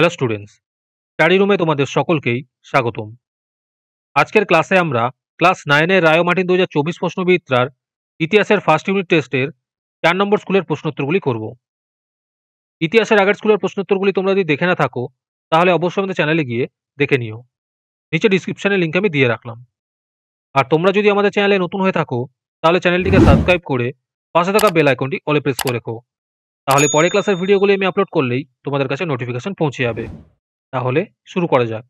hello students study রুমে তোমাদের সকলকেই স্বাগতম আজকের ক্লাসে আমরা ক্লাস নাইনের রায়মাটিন দু হাজার চব্বিশ প্রশ্নবিদ্যার ইতিহাসের ফার্স্ট ইউনিট টেস্টের চার নম্বর স্কুলের প্রশ্নোত্তরগুলি করব ইতিহাসের আগের স্কুলের প্রশ্নোত্তরগুলি তোমরা যদি দেখে না থাকো তাহলে অবশ্যই আমাদের চ্যানেলে গিয়ে দেখে নিও নিচে ডিসক্রিপশানে লিঙ্ক আমি দিয়ে রাখলাম আর তোমরা যদি আমাদের চ্যানেলে নতুন হয়ে থাকো তাহলে চ্যানেলটিকে সাবস্ক্রাইব করে পাশে থাকা বেল আইকনটি অলে প্রেস করে রেখো তাহলে পরে ক্লাসের ভিডিওগুলি আমি আপলোড করলেই তোমাদের কাছে নোটিফিকেশন পৌঁছে যাবে তাহলে শুরু করা যাক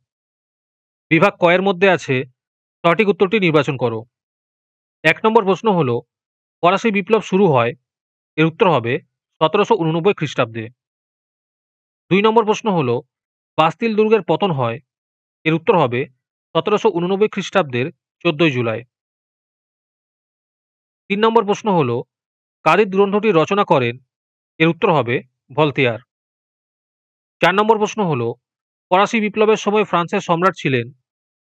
বিভাগ কয়ের মধ্যে আছে সঠিক উত্তরটি নির্বাচন করো এক নম্বর প্রশ্ন হলো ফরাসি বিপ্লব শুরু হয় এর উত্তর হবে সতেরোশো উননব্বই খ্রিস্টাব্দে দুই নম্বর প্রশ্ন হলো বাস্তিল দুর্গের পতন হয় এর উত্তর হবে সতেরোশো উননব্বই খ্রিস্টাব্দের চোদ্দই জুলাই তিন নম্বর প্রশ্ন হলো কাদের দুরন্ধটি রচনা করেন এর উত্তর হবে ভলতিয়ার চার নম্বর প্রশ্ন হল ফরাসি বিপ্লবের সময় ফ্রান্সের সম্রাট ছিলেন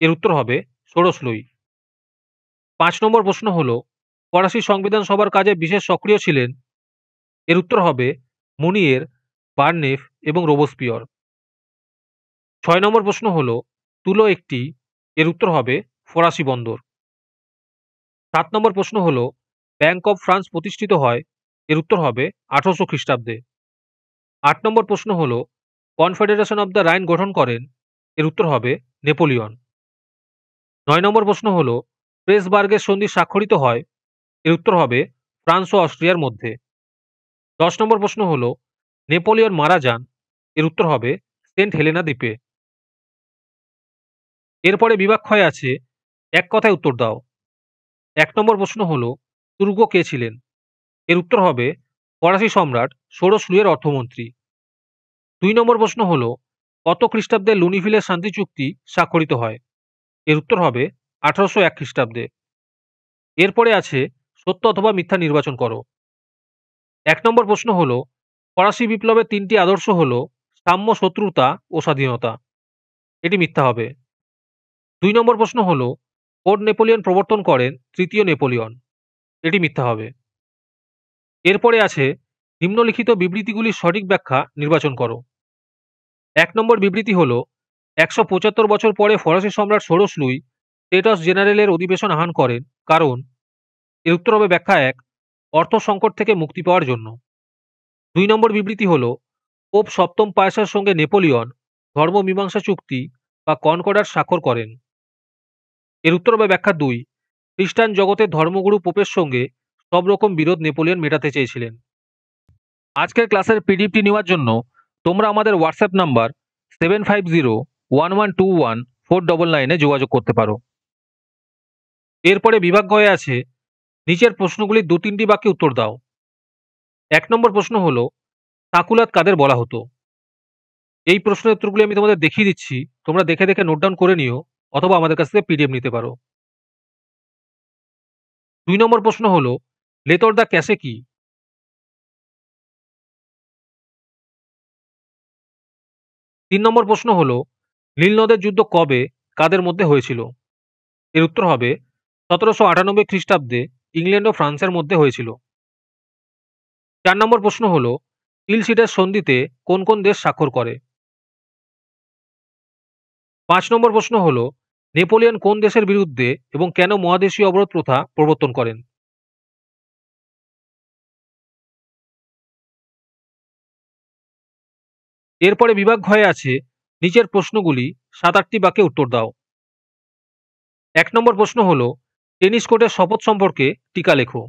এর উত্তর হবে ষোড়শ লুই পাঁচ নম্বর প্রশ্ন হল ফরাসি সংবিধান সভার কাজে বিশেষ সক্রিয় ছিলেন এর উত্তর হবে মুনিয়ের বার্নেফ এবং রোবোস্পিয়র ছয় নম্বর প্রশ্ন হল তুলো একটি এর উত্তর হবে ফরাসি বন্দর সাত নম্বর প্রশ্ন হল ব্যাংক অব ফ্রান্স প্রতিষ্ঠিত হয় এর উত্তর হবে আঠারোশো খ্রিস্টাব্দে আট নম্বর প্রশ্ন হল কনফেডারেশন অব দ্য রাইন গঠন করেন এর উত্তর হবে নেপোলিয়ন নয় নম্বর প্রশ্ন হল প্রেসবার্গের সন্ধি স্বাক্ষরিত হয় এর উত্তর হবে ফ্রান্স ও অস্ট্রিয়ার মধ্যে দশ নম্বর প্রশ্ন হল নেপোলিয়ন মারা যান এর উত্তর হবে সেন্ট হেলেনা দ্বীপে এরপরে ক্ষয় আছে এক কথায় উত্তর দাও এক নম্বর প্রশ্ন হল তুর্গ কে ছিলেন এর উত্তর হবে ফরাসি সম্রাট ষোড়শ লুয়ের অর্থমন্ত্রী দুই নম্বর প্রশ্ন হল কত খ্রিস্টাব্দে লুনিভিলের শান্তি চুক্তি স্বাক্ষরিত হয় এর উত্তর হবে আঠারোশো এক খ্রিস্টাব্দে এরপরে আছে সত্য অথবা মিথ্যা নির্বাচন করো এক নম্বর প্রশ্ন হল ফরাসি বিপ্লবের তিনটি আদর্শ হল সাম্য শত্রুতা ও স্বাধীনতা এটি মিথ্যা হবে দুই নম্বর প্রশ্ন হল কোড নেপোলিয়ন প্রবর্তন করেন তৃতীয় নেপোলিয়ন এটি মিথ্যা হবে এরপরে আছে নিম্নলিখিত বিবৃতিগুলির সঠিক ব্যাখ্যা নির্বাচন করো এক নম্বর বিবৃতি হল একশো পঁচাত্তর বছর পরে ফরাসি সম্রাট ষোড়শ লুই স্টেটাস জেনারেলের অধিবেশন আহ্বান করেন কারণ এর উত্তর হবে ব্যাখ্যা এক অর্থ সংকট থেকে মুক্তি পাওয়ার জন্য দুই নম্বর বিবৃতি হল পোপ সপ্তম পায়সার সঙ্গে নেপোলিয়ন ধর্ম মীমাংসা চুক্তি বা কনকর্ডার স্বাক্ষর করেন এর উত্তর হবে ব্যাখ্যা দুই খ্রিস্টান জগতের ধর্মগুরু পোপের সঙ্গে সব রকম বিরোধ নেপোলিয়ন মেটাতে চেয়েছিলেন আজকের ক্লাসের পিডিএফটি নেওয়ার জন্য তোমরা আমাদের WhatsApp number seven five zero one one two one four double নাইনে যোগাযোগ করতে পারো এরপরে বিভাগ হয়ে আছে নিচের প্রশ্নগুলি দু তিনটি বাক্যে উত্তর দাও এক নম্বর প্রশ্ন হলো তাকুলাত কাদের বলা হতো এই প্রশ্নের উত্তরগুলি আমি তোমাদের দেখিয়ে দিচ্ছি তোমরা দেখে দেখে নোট ডাউন করে নিও অথবা আমাদের কাছ থেকে পিডিএফ নিতে পারো দুই নম্বর প্রশ্ন হলো लेतोड़दा कैसे की তিন নম্বর প্রশ্ন হল নীলনদের যুদ্ধ কবে কাদের মধ্যে হয়েছিল এর উত্তর হবে সতেরোশো আটানব্বই খ্রিস্টাব্দে ইংল্যান্ড ও ফ্রান্সের মধ্যে হয়েছিল চার নম্বর প্রশ্ন হল ইলশিটের সন্ধিতে কোন কোন দেশ স্বাক্ষর করে পাঁচ নম্বর প্রশ্ন হল নেপোলিয়ন কোন দেশের বিরুদ্ধে এবং কেন মহাদেশীয় অবরোধ প্রথা প্রবর্তন করেন এরপরে বিভাগ ঘয়ে আছে নিচের প্রশ্নগুলি সাত আটটি বাক্যে উত্তর দাও এক নম্বর প্রশ্ন হল টেনিস কোর্টের শপথ সম্পর্কে টিকা লেখো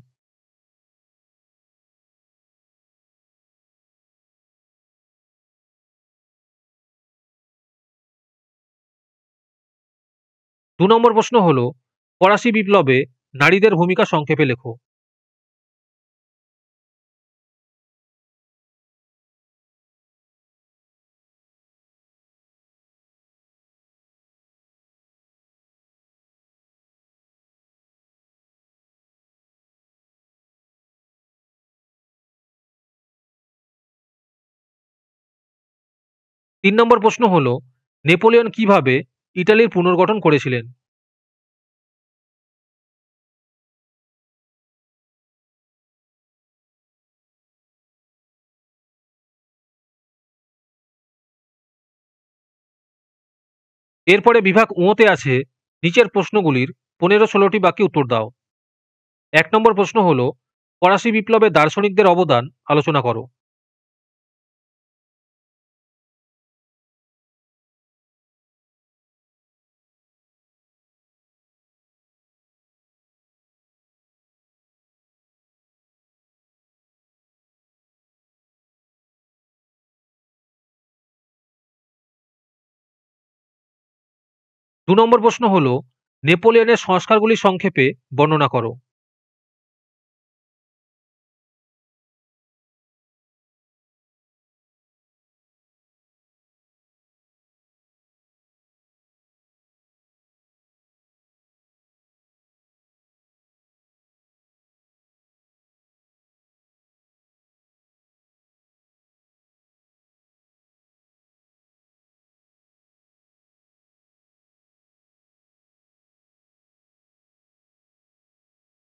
দু নম্বর প্রশ্ন হল ফরাসি বিপ্লবে নারীদের ভূমিকা সংক্ষেপে লেখো তিন নম্বর প্রশ্ন হল নেপোলিয়ন কিভাবে ইটালির পুনর্গঠন করেছিলেন এরপরে বিভাগ উঁতে আছে নিচের প্রশ্নগুলির পনেরো ষোলোটি বাকি উত্তর দাও এক নম্বর প্রশ্ন হল ফরাসি বিপ্লবে দার্শনিকদের অবদান আলোচনা করো দু নম্বর প্রশ্ন হলো নেপোলিয়নের সংস্কারগুলি সংক্ষেপে বর্ণনা করো